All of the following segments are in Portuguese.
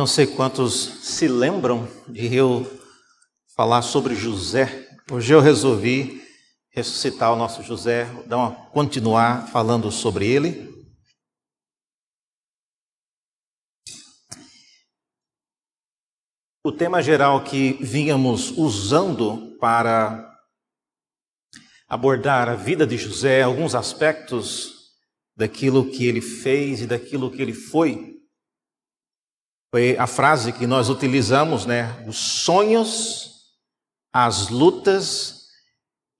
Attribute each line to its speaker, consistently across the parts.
Speaker 1: Não sei quantos se lembram de eu falar sobre José. Hoje eu resolvi ressuscitar o nosso José, dar uma, continuar falando sobre ele. O tema geral que vínhamos usando para abordar a vida de José, alguns aspectos daquilo que ele fez e daquilo que ele foi, foi a frase que nós utilizamos, né? Os sonhos, as lutas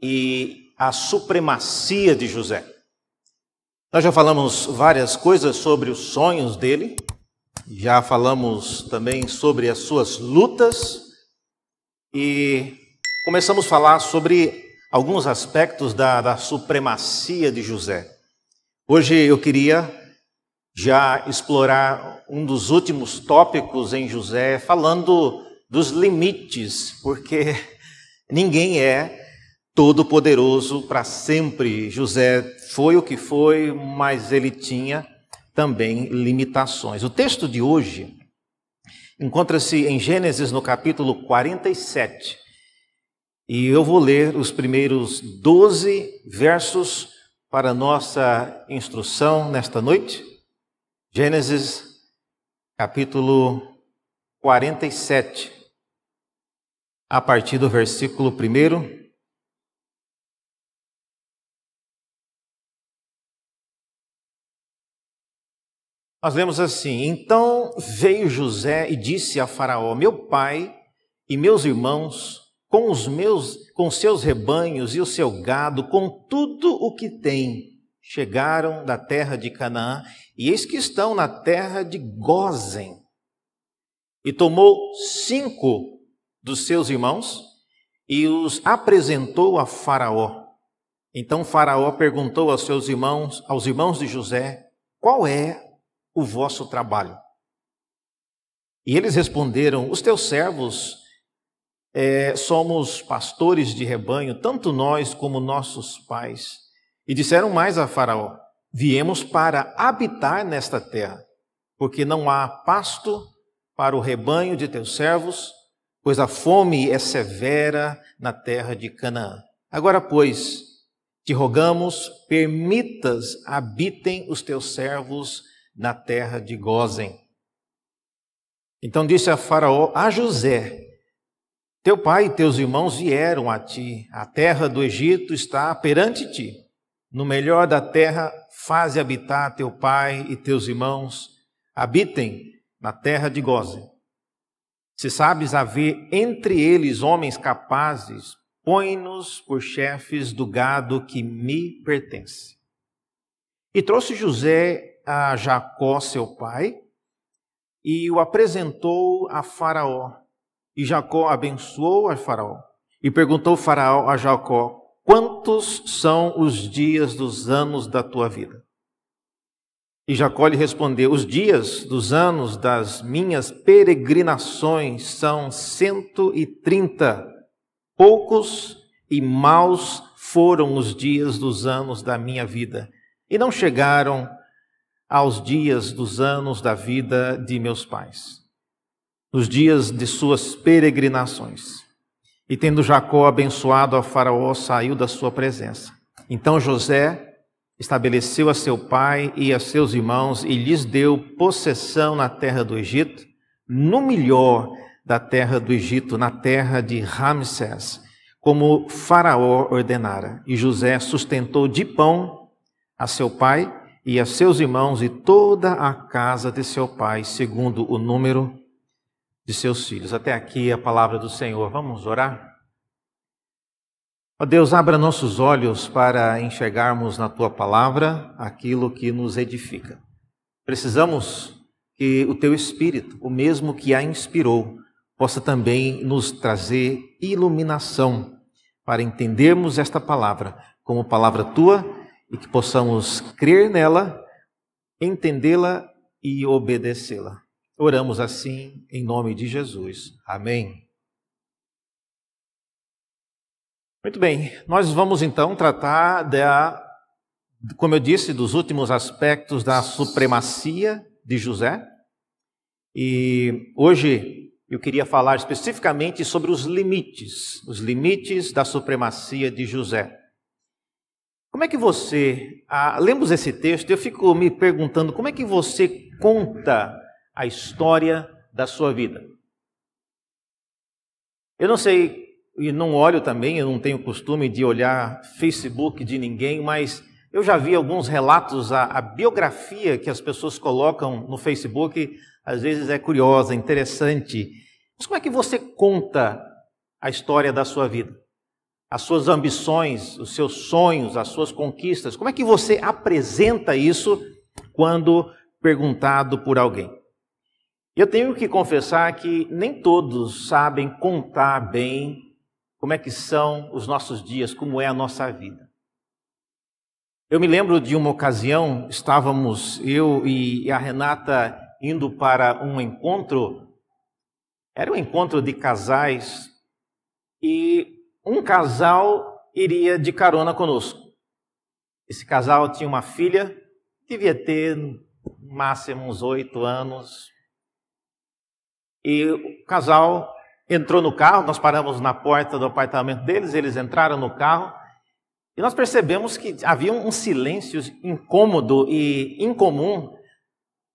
Speaker 1: e a supremacia de José. Nós já falamos várias coisas sobre os sonhos dele, já falamos também sobre as suas lutas e começamos a falar sobre alguns aspectos da, da supremacia de José. Hoje eu queria já explorar um dos últimos tópicos em José, falando dos limites, porque ninguém é todo-poderoso para sempre. José foi o que foi, mas ele tinha também limitações. O texto de hoje encontra-se em Gênesis no capítulo 47. E eu vou ler os primeiros 12 versos para nossa instrução nesta noite. Gênesis capítulo 47, a partir do versículo 1. Nós lemos assim: Então veio José e disse a Faraó: Meu pai e meus irmãos, com os meus, com seus rebanhos e o seu gado, com tudo o que tem, chegaram da terra de Canaã, e eis que estão na terra de Gozen. E tomou cinco dos seus irmãos e os apresentou a Faraó. Então Faraó perguntou aos seus irmãos, aos irmãos de José, qual é o vosso trabalho? E eles responderam: Os teus servos é, somos pastores de rebanho, tanto nós como nossos pais. E disseram mais a Faraó: Viemos para habitar nesta terra, porque não há pasto para o rebanho de teus servos, pois a fome é severa na terra de Canaã. Agora, pois, te rogamos, permitas habitem os teus servos na terra de Gozem. Então disse a Faraó a José: Teu pai e teus irmãos vieram a ti, a terra do Egito está perante ti. No melhor da terra, faze habitar teu pai e teus irmãos, habitem na terra de Goze. Se sabes haver entre eles homens capazes, põe-nos por chefes do gado que me pertence. E trouxe José a Jacó, seu pai, e o apresentou a Faraó. E Jacó abençoou a Faraó. E perguntou Faraó a Jacó: Quantos são os dias dos anos da tua vida? E Jacó lhe respondeu: Os dias dos anos das minhas peregrinações são cento e trinta. Poucos e maus foram os dias dos anos da minha vida, e não chegaram aos dias dos anos da vida de meus pais, nos dias de suas peregrinações. E tendo Jacó abençoado a Faraó, saiu da sua presença. Então José estabeleceu a seu pai e a seus irmãos e lhes deu possessão na terra do Egito, no melhor da terra do Egito, na terra de Ramsés, como Faraó ordenara. E José sustentou de pão a seu pai e a seus irmãos e toda a casa de seu pai, segundo o número de seus filhos. Até aqui a palavra do Senhor. Vamos orar? Ó Deus, abra nossos olhos para enxergarmos na tua palavra aquilo que nos edifica. Precisamos que o teu espírito, o mesmo que a inspirou, possa também nos trazer iluminação para entendermos esta palavra como palavra tua e que possamos crer nela, entendê-la e obedecê-la. Oramos assim em nome de Jesus. Amém. Muito bem, nós vamos então tratar da, como eu disse, dos últimos aspectos da supremacia de José. E hoje eu queria falar especificamente sobre os limites, os limites da supremacia de José. Como é que você, ah, lemos esse texto, eu fico me perguntando como é que você conta a história da sua vida. Eu não sei e não olho também, eu não tenho costume de olhar Facebook de ninguém, mas eu já vi alguns relatos, a, a, biografia que as pessoas colocam no Facebook às vezes é curiosa, interessante. Mas como é que você conta a história da sua vida? As suas ambições, os seus sonhos, as suas conquistas? Como é que você apresenta isso quando perguntado por alguém? Eu tenho que confessar que nem todos sabem contar bem como é que são os nossos dias, como é a nossa vida. Eu me lembro de uma ocasião, estávamos eu e a Renata indo para um encontro, era um encontro de casais, e um casal iria de carona conosco. Esse casal tinha uma filha, devia ter no máximo uns oito anos, e o casal entrou no carro, nós paramos na porta do apartamento deles, eles entraram no carro e nós percebemos que havia um silêncio incômodo e incomum.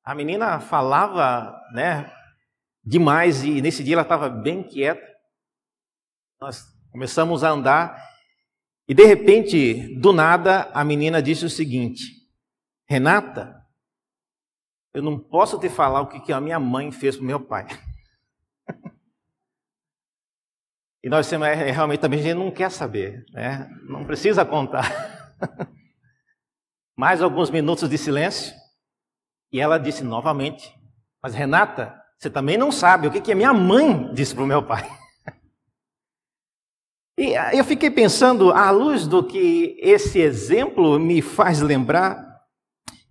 Speaker 1: A menina falava, né, demais e nesse dia ela estava bem quieta. Nós começamos a andar e de repente, do nada, a menina disse o seguinte: Renata, eu não posso te falar o que, que a minha mãe fez para meu pai. E nós é, realmente também a gente não quer saber, né? não precisa contar. Mais alguns minutos de silêncio e ela disse novamente: Mas Renata, você também não sabe o que, que a minha mãe disse para o meu pai. E ah, eu fiquei pensando, à luz do que esse exemplo me faz lembrar,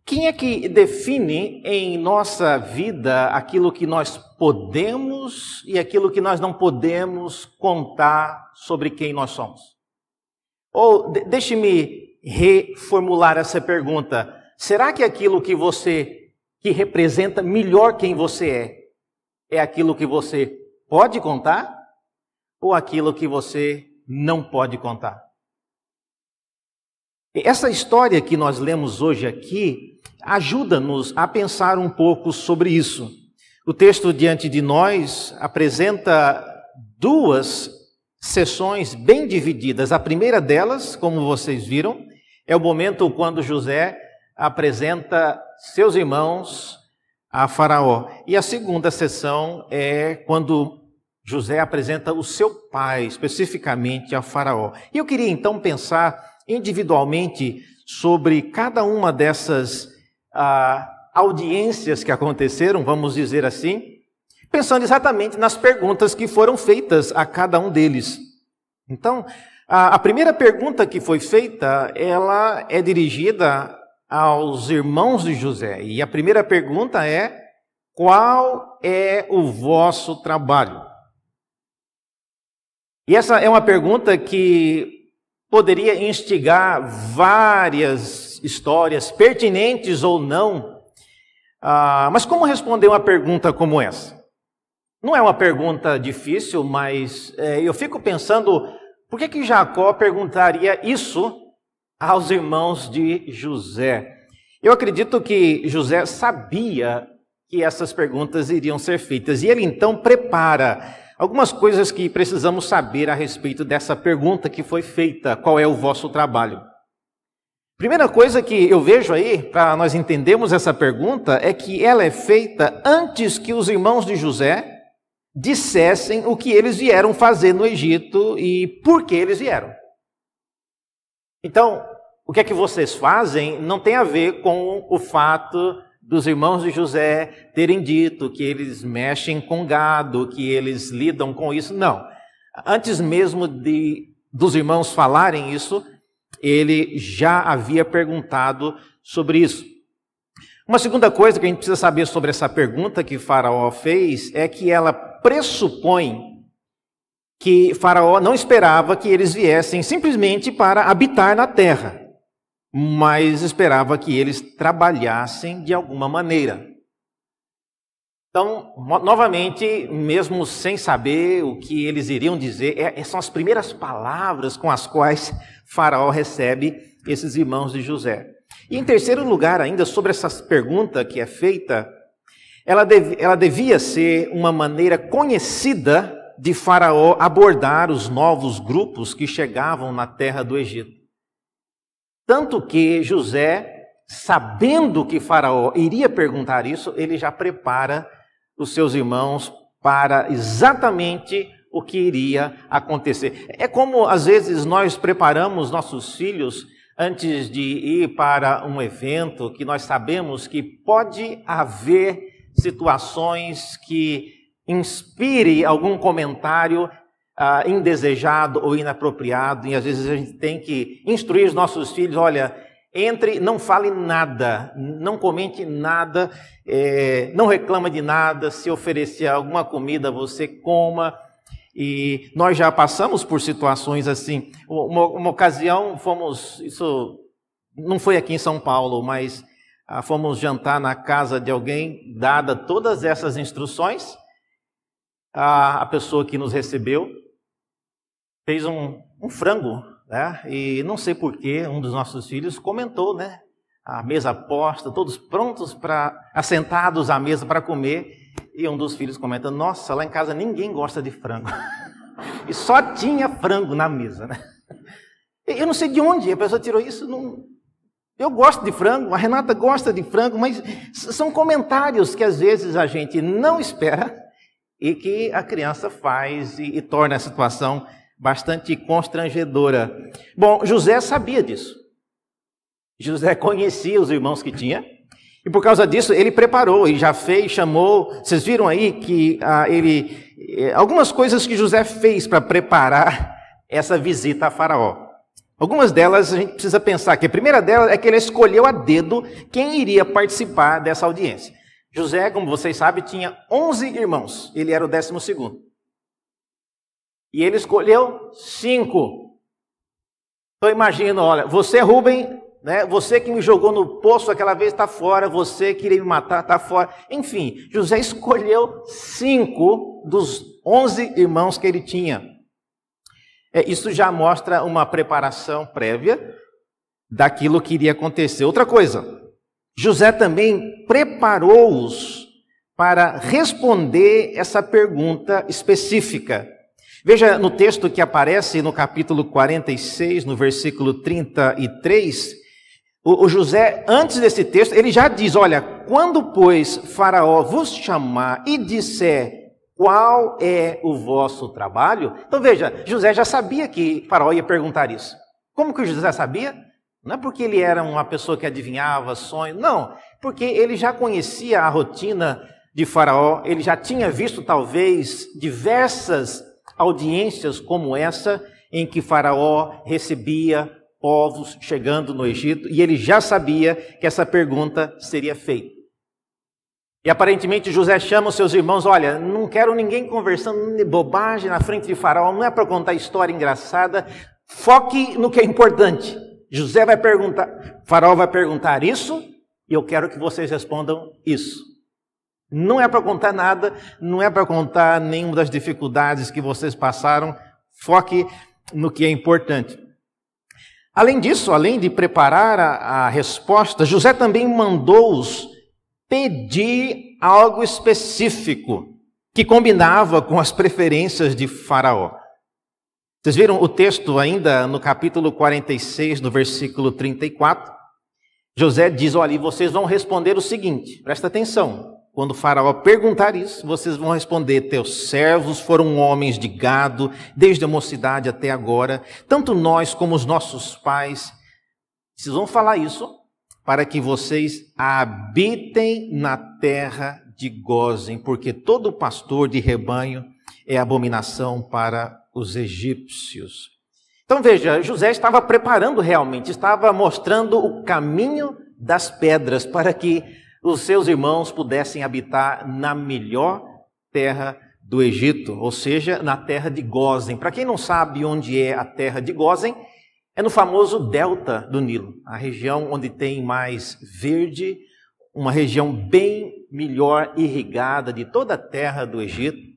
Speaker 1: quem é que define em nossa vida aquilo que nós podemos e aquilo que nós não podemos contar sobre quem nós somos? Ou deixe-me reformular essa pergunta. Será que aquilo que você que representa melhor quem você é é aquilo que você pode contar ou aquilo que você não pode contar? Essa história que nós lemos hoje aqui ajuda-nos a pensar um pouco sobre isso. O texto diante de nós apresenta duas sessões bem divididas. A primeira delas, como vocês viram, é o momento quando José apresenta seus irmãos a Faraó. E a segunda sessão é quando José apresenta o seu pai, especificamente a Faraó. E eu queria então pensar individualmente sobre cada uma dessas ah, audiências que aconteceram, vamos dizer assim, pensando exatamente nas perguntas que foram feitas a cada um deles. Então, a, a primeira pergunta que foi feita, ela é dirigida aos irmãos de José. E a primeira pergunta é: qual é o vosso trabalho? E essa é uma pergunta que poderia instigar várias histórias, pertinentes ou não. Ah, mas como responder uma pergunta como essa? Não é uma pergunta difícil, mas é, eu fico pensando por que, que Jacó perguntaria isso aos irmãos de José. Eu acredito que José sabia que essas perguntas iriam ser feitas e ele então prepara Algumas coisas que precisamos saber a respeito dessa pergunta que foi feita: qual é o vosso trabalho? Primeira coisa que eu vejo aí, para nós entendermos essa pergunta, é que ela é feita antes que os irmãos de José dissessem o que eles vieram fazer no Egito e por que eles vieram. Então, o que é que vocês fazem não tem a ver com o fato dos irmãos de José terem dito que eles mexem com gado, que eles lidam com isso. Não. Antes mesmo de dos irmãos falarem isso, ele já havia perguntado sobre isso. Uma segunda coisa que a gente precisa saber sobre essa pergunta que Faraó fez é que ela pressupõe que Faraó não esperava que eles viessem simplesmente para habitar na terra mas esperava que eles trabalhassem de alguma maneira. Então, novamente, mesmo sem saber o que eles iriam dizer, é, é, são as primeiras palavras com as quais Faraó recebe esses irmãos de José. E em terceiro lugar, ainda sobre essa pergunta que é feita, ela, dev, ela devia ser uma maneira conhecida de Faraó abordar os novos grupos que chegavam na terra do Egito. Tanto que José, sabendo que Faraó iria perguntar isso, ele já prepara os seus irmãos para exatamente o que iria acontecer. É como às vezes nós preparamos nossos filhos antes de ir para um evento que nós sabemos que pode haver situações que inspire algum comentário ah, indesejado ou inapropriado, e às vezes a gente tem que instruir os nossos filhos: olha, entre, não fale nada, não comente nada, é, não reclama de nada, se oferecer alguma comida, você coma. E nós já passamos por situações assim. Uma, uma ocasião fomos, isso não foi aqui em São Paulo, mas ah, fomos jantar na casa de alguém, dada todas essas instruções a, pessoa que nos recebeu fez um, um frango, né? E não sei por que um dos nossos filhos comentou, né? A mesa posta, todos prontos para assentados à mesa para comer, e um dos filhos comenta: "Nossa, lá em casa ninguém gosta de frango". e só tinha frango na mesa, né? Eu não sei de onde a pessoa tirou isso, não, eu gosto de frango, a Renata gosta de frango, mas são comentários que às vezes a gente não espera e que a criança faz e, e torna a situação bastante constrangedora. Bom, José sabia disso. José conhecia os irmãos que tinha. E por causa disso, ele preparou e já fez, chamou. Vocês viram aí que ah, ele. Eh, algumas coisas que José fez para preparar essa visita a Faraó. Algumas delas a gente precisa pensar que a primeira delas é que ele escolheu a dedo quem iria participar dessa audiência. José, como vocês sabem, tinha 11 irmãos. Ele era o décimo segundo. E ele escolheu cinco. Então imagina, olha, você Rubem, né? Você que me jogou no poço aquela vez está fora. Você que queria me matar está fora. Enfim, José escolheu cinco dos 11 irmãos que ele tinha. É, isso já mostra uma preparação prévia daquilo que iria acontecer. Outra coisa, José também preparou-os para responder essa pergunta específica. Veja no texto que aparece no capítulo 46, no versículo 33, o, José, antes desse texto, ele já diz: Olha, quando, pois, Faraó vos chamar e disser qual é o vosso trabalho. Então veja, José já sabia que Faraó ia perguntar isso. Como que José sabia? Não é porque ele era uma pessoa que adivinhava sonhos, não, porque ele já conhecia a rotina de Faraó, ele já tinha visto talvez diversas audiências como essa, em que Faraó recebia povos chegando no Egito, e ele já sabia que essa pergunta seria feita. E aparentemente José chama os seus irmãos: Olha, não quero ninguém conversando bobagem na frente de Faraó, não é para contar história engraçada, foque no que é importante. José vai perguntar, Faraó vai perguntar isso, e eu quero que vocês respondam isso. Não é para contar nada, não é para contar nenhuma das dificuldades que vocês passaram, foque no que é importante. Além disso, além de preparar a, a resposta, José também mandou-os pedir algo específico que combinava com as preferências de Faraó. Vocês viram o texto ainda no capítulo 46, no versículo 34? José diz: ali: vocês vão responder o seguinte, presta atenção. Quando o Faraó perguntar isso, vocês vão responder: Teus servos foram homens de gado, desde a mocidade até agora, tanto nós como os nossos pais. Vocês vão falar isso para que vocês habitem na terra de Gozem, porque todo pastor de rebanho é abominação para os egípcios. Então veja, José estava preparando realmente, estava mostrando o caminho das pedras para que os seus irmãos pudessem habitar na melhor terra do Egito, ou seja, na terra de Gozen. Para quem não sabe onde é a terra de Gozen, é no famoso delta do Nilo, a região onde tem mais verde, uma região bem melhor irrigada de toda a terra do Egito.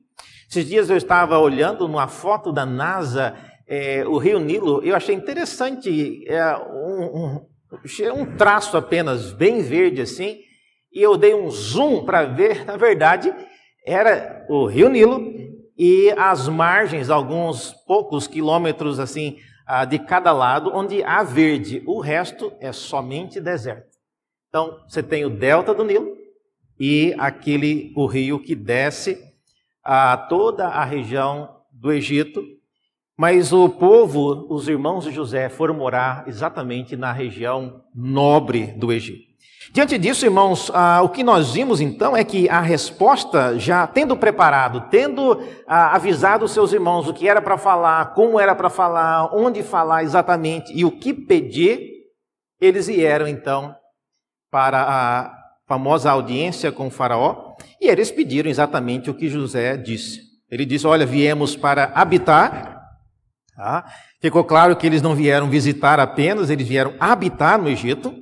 Speaker 1: Esses dias eu estava olhando numa foto da NASA, é, o Rio Nilo, eu achei interessante, é, um, um, um traço apenas bem verde assim, e eu dei um zoom para ver, na verdade, era o Rio Nilo e as margens, alguns poucos quilômetros assim de cada lado, onde há verde, o resto é somente deserto. Então, você tem o delta do Nilo e aquele o rio que desce a toda a região do Egito, mas o povo, os irmãos de José, foram morar exatamente na região nobre do Egito. Diante disso, irmãos, ah, o que nós vimos então é que a resposta, já tendo preparado, tendo ah, avisado os seus irmãos o que era para falar, como era para falar, onde falar exatamente e o que pedir, eles vieram então para a famosa audiência com o Faraó, e eles pediram exatamente o que José disse. Ele disse: Olha, viemos para habitar. Tá? Ficou claro que eles não vieram visitar apenas, eles vieram habitar no Egito.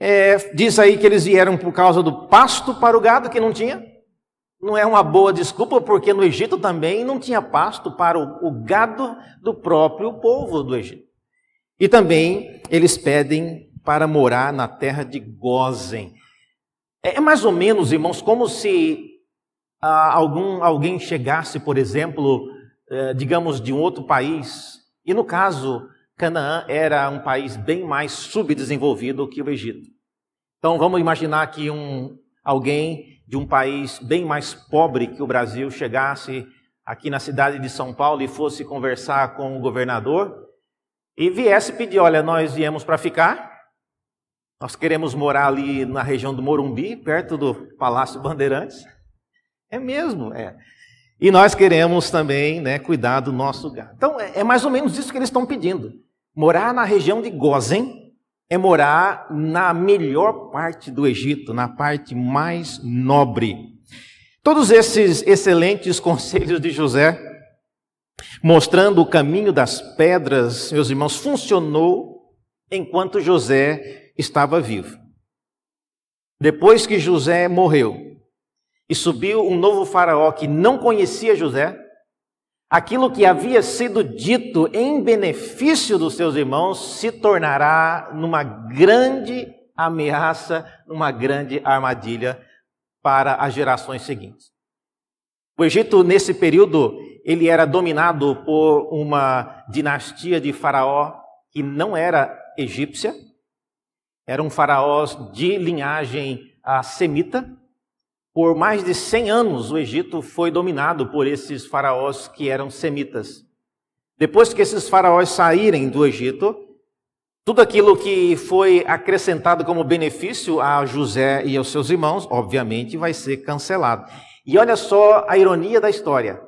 Speaker 1: É, diz aí que eles vieram por causa do pasto para o gado que não tinha. Não é uma boa desculpa, porque no Egito também não tinha pasto para o, o gado do próprio povo do Egito. E também eles pedem para morar na terra de Gozen. É, é mais ou menos, irmãos, como se ah, algum, alguém chegasse, por exemplo, eh, digamos, de um outro país, e no caso, Canaã era um país bem mais subdesenvolvido que o Egito. Então vamos imaginar que um, alguém de um país bem mais pobre que o Brasil chegasse aqui na cidade de São Paulo e fosse conversar com o governador e viesse pedir: olha, nós viemos para ficar, nós queremos morar ali na região do Morumbi, perto do Palácio Bandeirantes. É mesmo, é. E nós queremos também né, cuidar do nosso lugar. Então, é, é mais ou menos isso que eles estão pedindo. Morar na região de Gozen é morar na melhor parte do Egito, na parte mais nobre. Todos esses excelentes conselhos de José, mostrando o caminho das pedras, meus irmãos, funcionou enquanto José estava vivo. Depois que José morreu e subiu um novo faraó que não conhecia José, aquilo que havia sido dito em benefício dos seus irmãos se tornará numa grande ameaça, numa grande armadilha para as gerações seguintes. O Egito, nesse período, ele era dominado por uma dinastia de faraó que não era egípcia, eram faraós de linhagem ah, semita. Por mais de 100 anos, o Egito foi dominado por esses faraós que eram semitas. Depois que esses faraós saírem do Egito, tudo aquilo que foi acrescentado como benefício a José e aos seus irmãos, obviamente, vai ser cancelado. E olha só a ironia da história.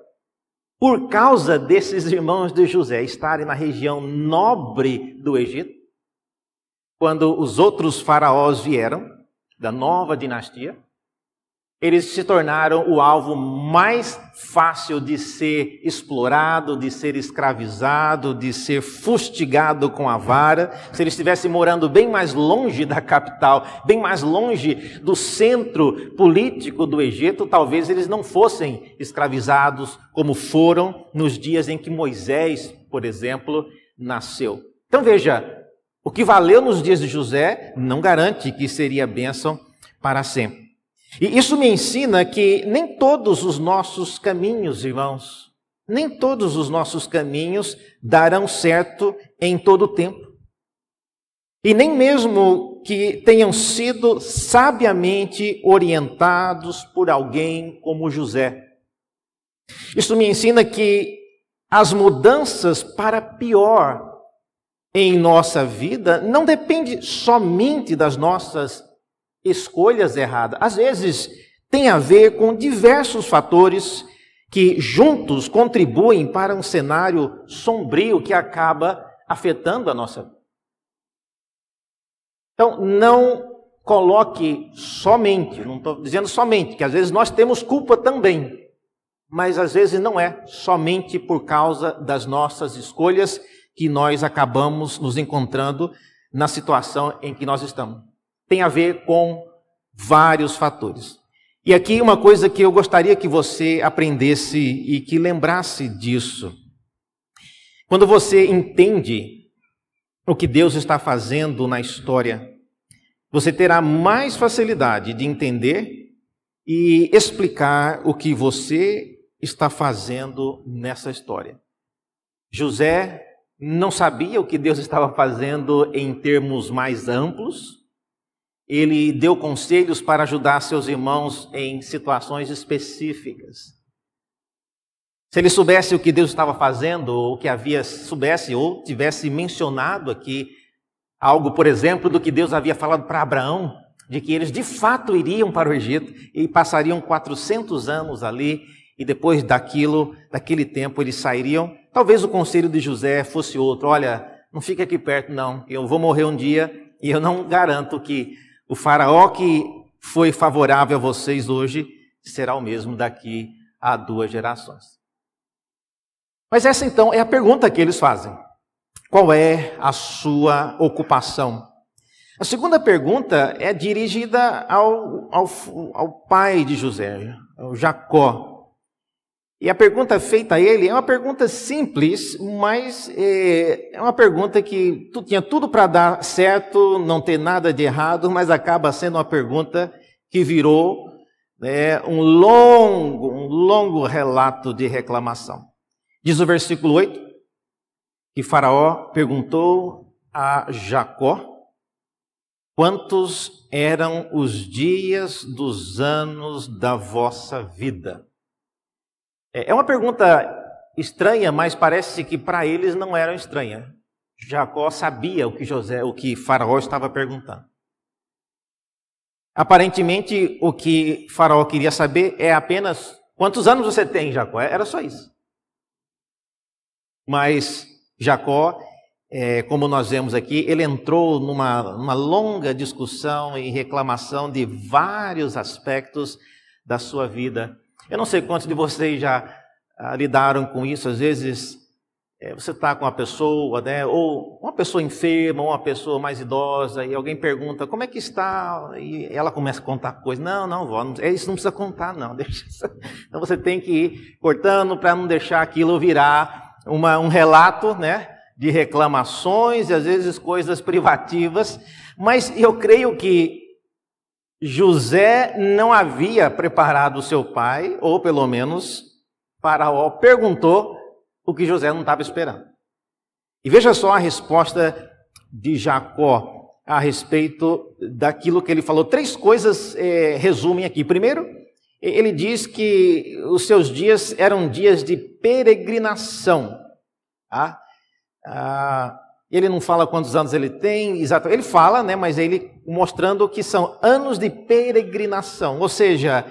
Speaker 1: Por causa desses irmãos de José estarem na região nobre do Egito, quando os outros faraós vieram, da nova dinastia, eles se tornaram o alvo mais fácil de ser explorado, de ser escravizado, de ser fustigado com a vara. Se eles estivessem morando bem mais longe da capital, bem mais longe do centro político do Egito, talvez eles não fossem escravizados como foram nos dias em que Moisés, por exemplo, nasceu. Então veja, o que valeu nos dias de José não garante que seria bênção para sempre. E isso me ensina que nem todos os nossos caminhos, irmãos, nem todos os nossos caminhos darão certo em todo o tempo. E nem mesmo que tenham sido sabiamente orientados por alguém como José. Isso me ensina que as mudanças para pior em nossa vida não depende somente das nossas escolhas erradas. Às vezes tem a ver com diversos fatores que juntos contribuem para um cenário sombrio que acaba afetando a nossa vida. Então, não coloque somente, não estou dizendo somente, que às vezes nós temos culpa também, mas às vezes não é somente por causa das nossas escolhas que nós acabamos nos encontrando na situação em que nós estamos. Tem a ver com vários fatores. E aqui uma coisa que eu gostaria que você aprendesse e que lembrasse disso. Quando você entende o que Deus está fazendo na história, você terá mais facilidade de entender e explicar o que você está fazendo nessa história. José não sabia o que Deus estava fazendo em termos mais amplos. Ele deu conselhos para ajudar seus irmãos em situações específicas. Se ele soubesse o que Deus estava fazendo, ou que havia soubesse ou tivesse mencionado aqui algo, por exemplo, do que Deus havia falado para Abraão, de que eles de fato iriam para o Egito e passariam 400 anos ali e depois daquilo, daquele tempo eles sairiam Talvez o conselho de José fosse outro: olha, não fica aqui perto, não, eu vou morrer um dia e eu não garanto que o Faraó que foi favorável a vocês hoje será o mesmo daqui a duas gerações. Mas essa então é a pergunta que eles fazem: qual é a sua ocupação? A segunda pergunta é dirigida ao, ao, ao pai de José, ao Jacó. E a pergunta feita a ele é uma pergunta simples, mas é, é uma pergunta que tu, tinha tudo para dar certo, não ter nada de errado, mas acaba sendo uma pergunta que virou né, um longo, um longo relato de reclamação. Diz o versículo 8 que Faraó perguntou a Jacó quantos eram os dias dos anos da vossa vida. É, é uma pergunta estranha, mas parece que para eles não era estranha. Jacó sabia o que José, o que Faraó estava perguntando. Aparentemente, o que Faraó queria saber é apenas quantos anos você tem, Jacó. É, era só isso. Mas Jacó, é, como nós vemos aqui, ele entrou numa, numa longa discussão e reclamação de vários aspectos da sua vida eu não sei quantos de vocês já ah, lidaram com isso, às vezes é, você está com uma pessoa, né, ou uma pessoa enferma, ou uma pessoa mais idosa, e alguém pergunta como é que está, e ela começa a contar coisas. Não, não, vó, não, é isso não precisa contar, não. Deixa, então você tem que ir cortando para não deixar aquilo virar uma, um relato né, de reclamações e às vezes coisas privativas, mas eu creio que José não havia preparado seu pai, ou pelo menos Faraó perguntou o que José não estava esperando. E veja só a resposta de Jacó a respeito daquilo que ele falou. Três coisas é, resumem aqui. Primeiro, ele diz que os seus dias eram dias de peregrinação. Tá? Ah, ele não fala quantos anos ele tem, exato. Ele fala, né, mas ele mostrando que são anos de peregrinação, ou seja,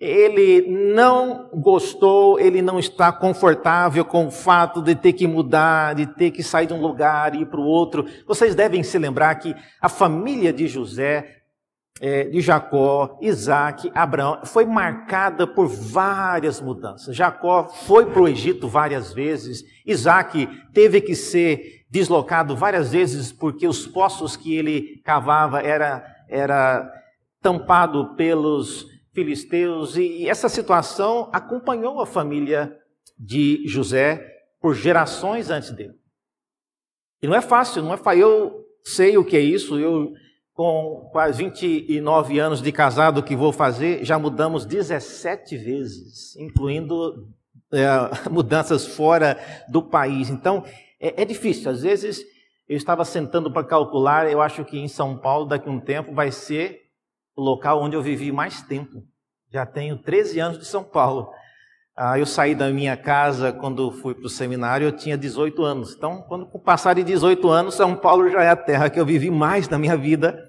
Speaker 1: ele não gostou, ele não está confortável com o fato de ter que mudar, de ter que sair de um lugar e ir para o outro. Vocês devem se lembrar que a família de José é, de Jacó, Isaac, Abraão, foi marcada por várias mudanças. Jacó foi para o Egito várias vezes, Isaac teve que ser deslocado várias vezes porque os poços que ele cavava era, era tampado pelos filisteus e essa situação acompanhou a família de José por gerações antes dele. E não é fácil, não é fácil. Eu sei o que é isso, eu com quase 29 anos de casado que vou fazer, já mudamos 17 vezes, incluindo é, mudanças fora do país. Então, é, é difícil. Às vezes, eu estava sentando para calcular, eu acho que em São Paulo, daqui a um tempo, vai ser o local onde eu vivi mais tempo. Já tenho 13 anos de São Paulo. Ah, eu saí da minha casa quando fui para o seminário, eu tinha 18 anos. Então, quando passar de 18 anos, São Paulo já é a terra que eu vivi mais na minha vida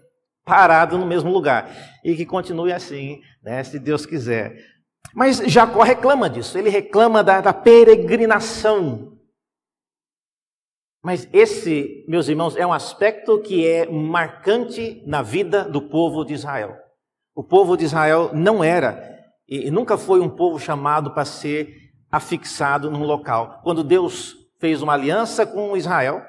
Speaker 1: parado no mesmo lugar. E que continue assim, né, se Deus quiser. Mas Jacó reclama disso, ele reclama da, da peregrinação. Mas esse, meus irmãos, é um aspecto que é marcante na vida do povo de Israel. O povo de Israel não era e nunca foi um povo chamado para ser afixado num local. Quando Deus fez uma aliança com Israel,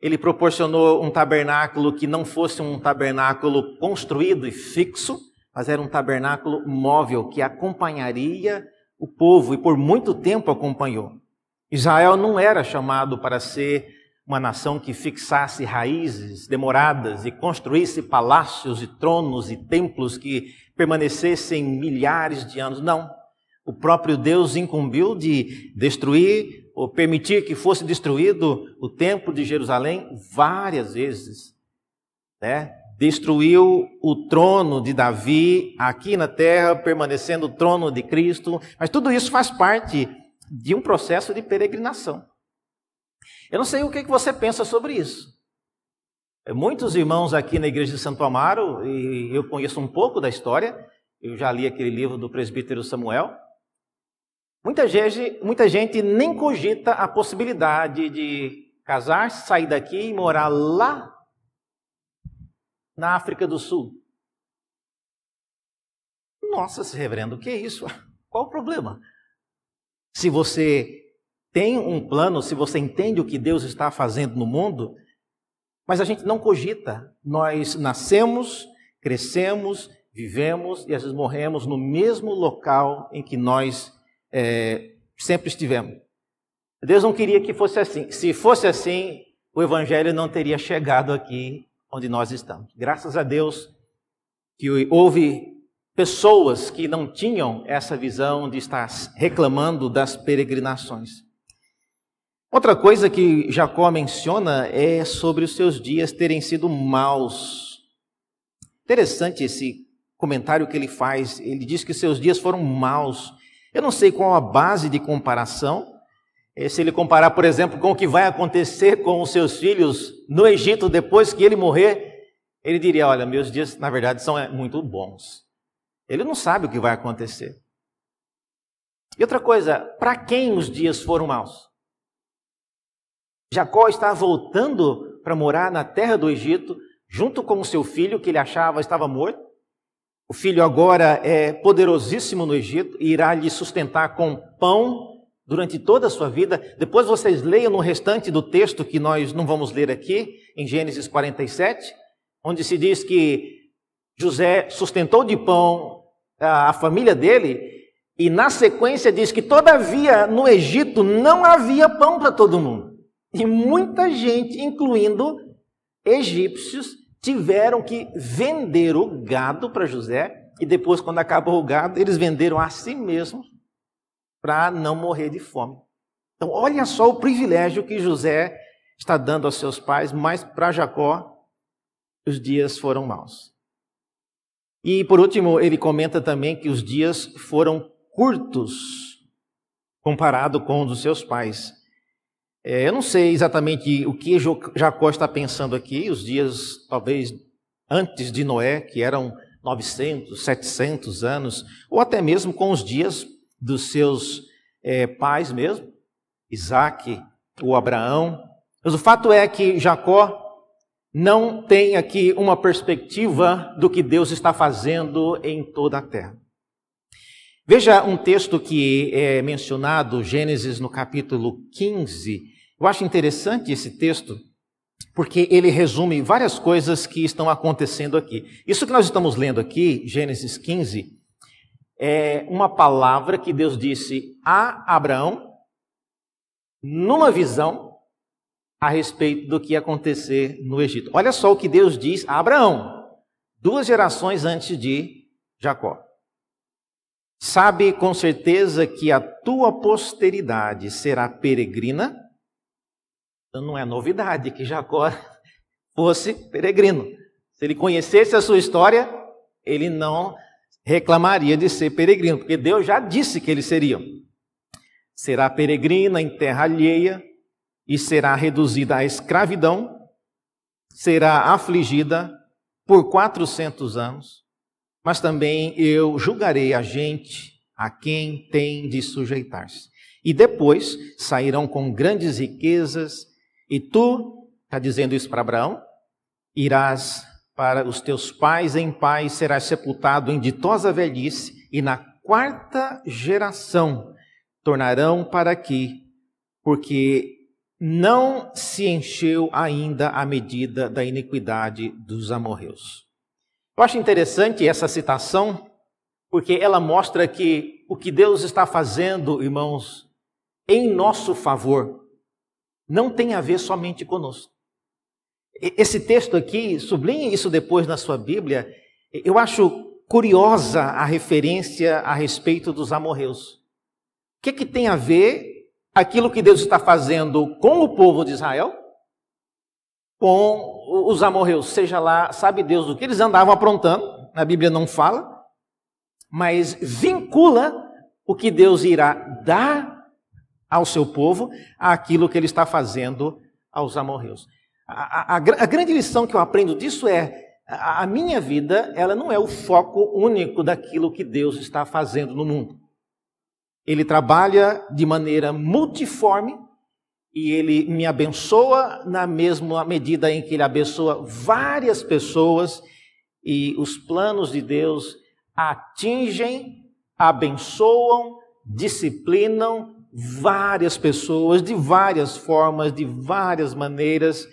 Speaker 1: ele proporcionou um tabernáculo que não fosse um tabernáculo construído e fixo, mas era um tabernáculo móvel que acompanharia o povo e por muito tempo acompanhou. Israel não era chamado para ser uma nação que fixasse raízes demoradas e construísse palácios e tronos e templos que permanecessem milhares de anos. Não. O próprio Deus incumbiu de destruir ou permitir que fosse destruído o templo de Jerusalém várias vezes, né? Destruiu o trono de Davi aqui na terra, permanecendo o trono de Cristo, mas tudo isso faz parte de um processo de peregrinação. Eu não sei o que você pensa sobre isso. É, muitos irmãos aqui na igreja de Santo Amaro, e eu conheço um pouco da história, eu já li aquele livro do presbítero Samuel, Muita gente, muita gente nem cogita a possibilidade de casar, sair daqui e morar lá na África do Sul. Nossa, reverendo, o que é isso? Qual o problema? Se você tem um plano, se você entende o que Deus está fazendo no mundo, mas a gente não cogita. Nós nascemos, crescemos, vivemos e às vezes morremos no mesmo local em que nós é, sempre estivemos. Deus não queria que fosse assim. Se fosse assim, o Evangelho não teria chegado aqui onde nós estamos. Graças a Deus que houve pessoas que não tinham essa visão de estar reclamando das peregrinações. Outra coisa que Jacó menciona é sobre os seus dias terem sido maus. Interessante esse comentário que ele faz. Ele diz que seus dias foram maus. Eu não sei qual a base de comparação, eh, se ele comparar, por exemplo, com o que vai acontecer com os seus filhos no Egito depois que ele morrer, ele diria: Olha, meus dias, na verdade, são eh, muito bons. Ele não sabe o que vai acontecer. E outra coisa, para quem os dias foram maus? Jacó está voltando para morar na terra do Egito, junto com o seu filho, que ele achava estava morto. O filho agora é poderosíssimo no Egito e irá lhe sustentar com pão durante toda a sua vida. Depois vocês leiam no restante do texto que nós não vamos ler aqui, em Gênesis 47, onde se diz que José sustentou de pão ah, a família dele e na sequência diz que, todavia, no Egito não havia pão para todo mundo. E muita gente, incluindo egípcios, tiveram que vender o gado para José, e depois, quando acabou o gado, eles venderam a si mesmos para não morrer de fome. Então, olha só o privilégio que José está dando aos seus pais, mas para Jacó os dias foram maus. E por último, ele comenta também que os dias foram curtos comparado com os dos seus pais. É, eu não sei exatamente o que Jacó está pensando aqui, os dias talvez antes de Noé, que eram 900, 700 anos, ou até mesmo com os dias dos seus é, pais mesmo, Isaac ou Abraão. Mas o fato é que Jacó não tem aqui uma perspectiva do que Deus está fazendo em toda a terra. Veja um texto que é mencionado, Gênesis, no capítulo 15. Eu acho interessante esse texto, porque ele resume várias coisas que estão acontecendo aqui. Isso que nós estamos lendo aqui, Gênesis 15, é uma palavra que Deus disse a Abraão, numa visão, a respeito do que ia acontecer no Egito. Olha só o que Deus diz a Abraão, duas gerações antes de Jacó. Sabe com certeza que a tua posteridade será peregrina? Então não é novidade que Jacó fosse peregrino. Se ele conhecesse a sua história, ele não reclamaria de ser peregrino, porque Deus já disse que ele seria. Será peregrina em terra alheia e será reduzida à escravidão, será afligida por 400 anos mas também eu julgarei a gente a quem tem de sujeitar-se. E depois sairão com grandes riquezas, e tu, está dizendo isso para Abraão, irás para os teus pais em paz, serás sepultado em ditosa velhice, e na quarta geração tornarão para aqui, porque não se encheu ainda a medida da iniquidade dos amorreus. Eu acho interessante essa citação, porque ela mostra que o que Deus está fazendo, irmãos, em nosso favor, não tem a ver somente conosco. Esse texto aqui, sublinhe isso depois na sua Bíblia, eu acho curiosa a referência a respeito dos amorreus. O que, que tem a ver aquilo que Deus está fazendo com o povo de Israel com os amorreus, seja lá, sabe Deus do que eles andavam aprontando, na Bíblia não fala, mas vincula o que Deus irá dar ao seu povo àquilo que ele está fazendo aos amorreus. A, a, a grande lição que eu aprendo disso é a, a minha vida, ela não é o foco único daquilo que Deus está fazendo no mundo. Ele trabalha de maneira multiforme e ele me abençoa na mesma medida em que ele abençoa várias pessoas e os planos de Deus atingem, abençoam, disciplinam várias pessoas de várias formas, de várias maneiras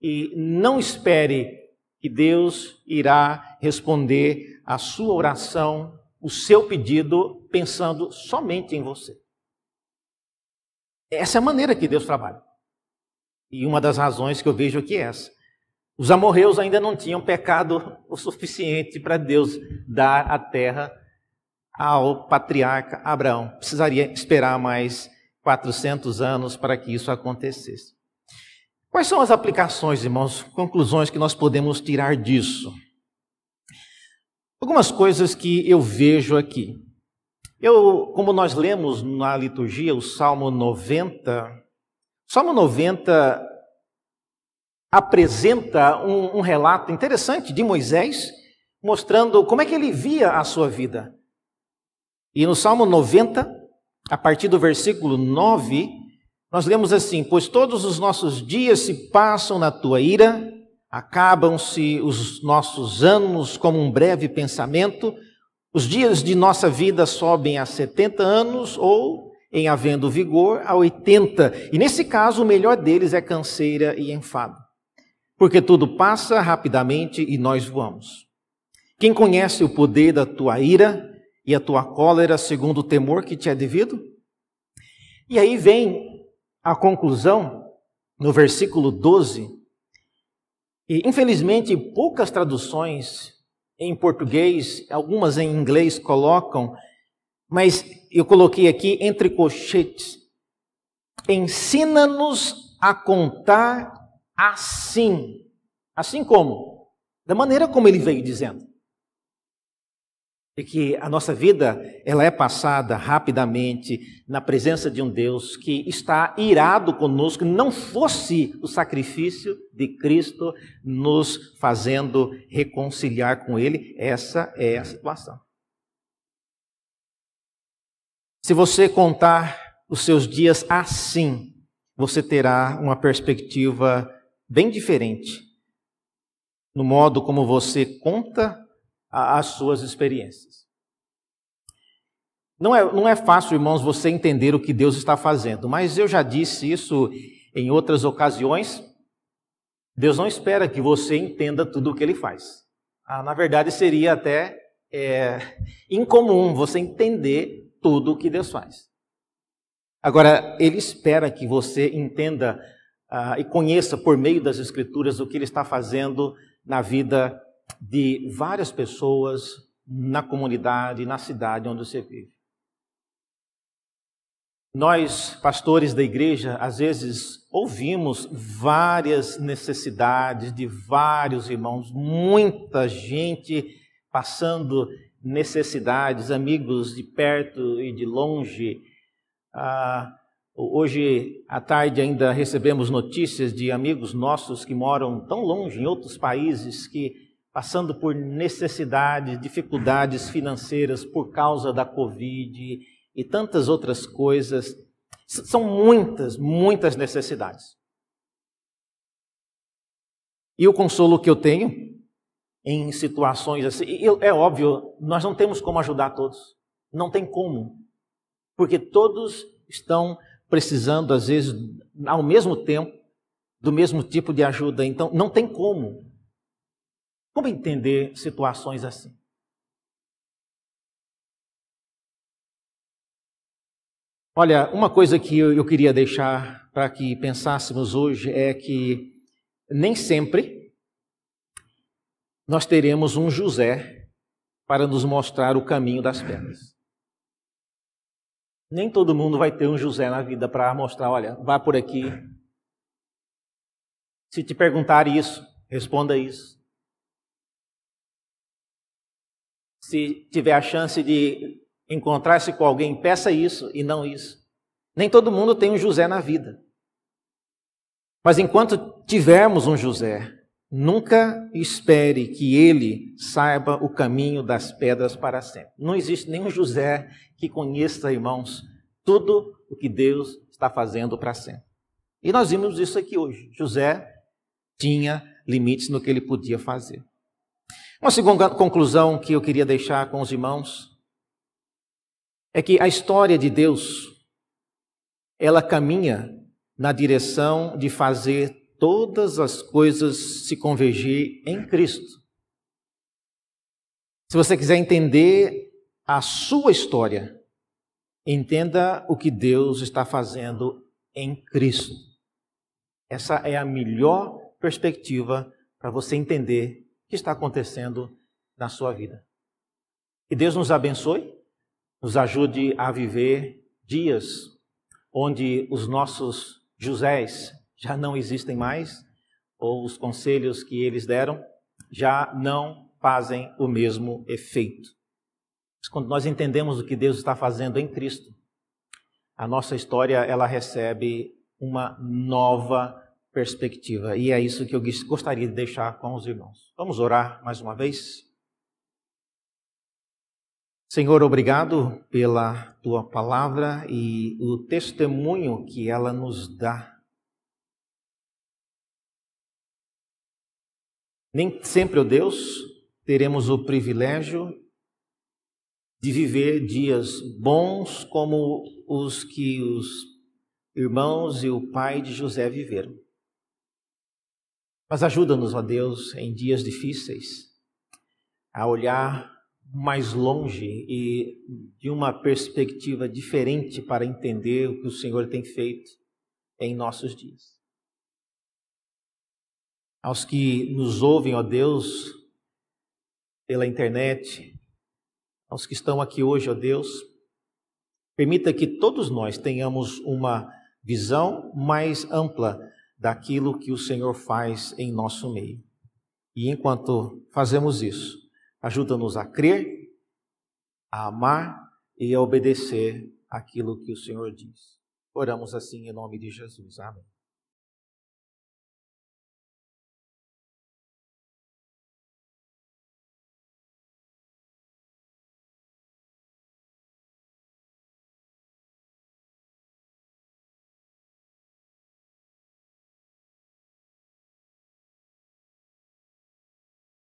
Speaker 1: e não espere que Deus irá responder a sua oração, o seu pedido pensando somente em você. Essa é a maneira que Deus trabalha. E uma das razões que eu vejo aqui é essa. Os amorreus ainda não tinham pecado o suficiente para Deus dar a terra ao patriarca Abraão. Precisaria esperar mais 400 anos para que isso acontecesse. Quais são as aplicações, irmãos, conclusões que nós podemos tirar disso? Algumas coisas que eu vejo aqui. Eu, como nós lemos na liturgia, o Salmo 90, Salmo 90 apresenta um, um relato interessante de Moisés, mostrando como é que ele via a sua vida. E no Salmo 90, a partir do versículo 9, nós lemos assim: Pois todos os nossos dias se passam na tua ira, acabam-se os nossos anos como um breve pensamento. Os dias de nossa vida sobem a 70 anos ou, em havendo vigor, a 80. E nesse caso, o melhor deles é canseira e enfado. Porque tudo passa rapidamente e nós voamos. Quem conhece o poder da tua ira e a tua cólera segundo o temor que te é devido? E aí vem a conclusão no versículo 12. E infelizmente poucas traduções em português, algumas em inglês colocam, mas eu coloquei aqui entre colchetes. Ensina-nos a contar assim. Assim como? Da maneira como ele veio dizendo de que a nossa vida ela é passada rapidamente na presença de um Deus que está irado conosco, não fosse o sacrifício de Cristo nos fazendo reconciliar com Ele, essa é a situação. Se você contar os seus dias assim, você terá uma perspectiva bem diferente no modo como você conta às suas experiências. Não é, não é fácil, irmãos, você entender o que Deus está fazendo, mas eu já disse isso em outras ocasiões. Deus não espera que você entenda tudo o que ele faz. Ah, na verdade, seria até é, incomum você entender tudo o que Deus faz. Agora, ele espera que você entenda ah, e conheça por meio das Escrituras o que ele está fazendo na vida de várias pessoas na comunidade, na cidade onde você vive. Nós, pastores da igreja, às vezes ouvimos várias necessidades de vários irmãos, muita gente passando necessidades, amigos de perto e de longe. Ah, hoje à tarde ainda recebemos notícias de amigos nossos que moram tão longe, em outros países, que passando por necessidades, dificuldades financeiras por causa da Covid e tantas outras coisas. São muitas, muitas necessidades. E o consolo que eu tenho em situações assim, é óbvio, nós não temos como ajudar todos. Não tem como. Porque todos estão precisando, às vezes, ao mesmo tempo, do mesmo tipo de ajuda. Então, não tem como. Como entender situações assim? Olha, uma coisa que eu queria deixar para que pensássemos hoje é que nem sempre nós teremos um José para nos mostrar o caminho das pedras. Nem todo mundo vai ter um José na vida para mostrar, olha, vá por aqui. Se te perguntar isso, responda isso. Se tiver a chance de encontrar-se com alguém, peça isso e não isso. Nem todo mundo tem um José na vida. Mas enquanto tivermos um José, nunca espere que ele saiba o caminho das pedras para sempre. Não existe nenhum José que conheça, irmãos, tudo o que Deus está fazendo para sempre. E nós vimos isso aqui hoje. José tinha limites no que ele podia fazer. Uma segunda conclusão que eu queria deixar com os irmãos é que a história de Deus ela caminha na direção de fazer todas as coisas se convergir em Cristo. Se você quiser entender a sua história, entenda o que Deus está fazendo em Cristo. Essa é a melhor perspectiva para você entender que está acontecendo na sua vida. Que Deus nos abençoe, nos ajude a viver dias onde os nossos Josés já não existem mais, ou os conselhos que eles deram já não fazem o mesmo efeito. Mas quando nós entendemos o que Deus está fazendo em Cristo, a nossa história ela recebe uma nova perspectiva. E é isso que eu gostaria de deixar com os irmãos. Vamos orar mais uma vez? Senhor, obrigado pela tua palavra e o testemunho que ela nos dá. Nem sempre, ó Deus, teremos o privilégio de viver dias bons como os que os irmãos e o pai de José viveram. Mas ajuda-nos, ó Deus, em dias difíceis, a olhar mais longe e de uma perspectiva diferente para entender o que o Senhor tem feito em nossos dias. Aos que nos ouvem, ó Deus, pela internet, aos que estão aqui hoje, ó Deus, permita que todos nós tenhamos uma visão mais ampla daquilo que o Senhor faz em nosso meio. E enquanto fazemos isso, ajuda-nos a crer, a amar e a obedecer aquilo que o Senhor diz. Oramos assim em nome de Jesus. Amém.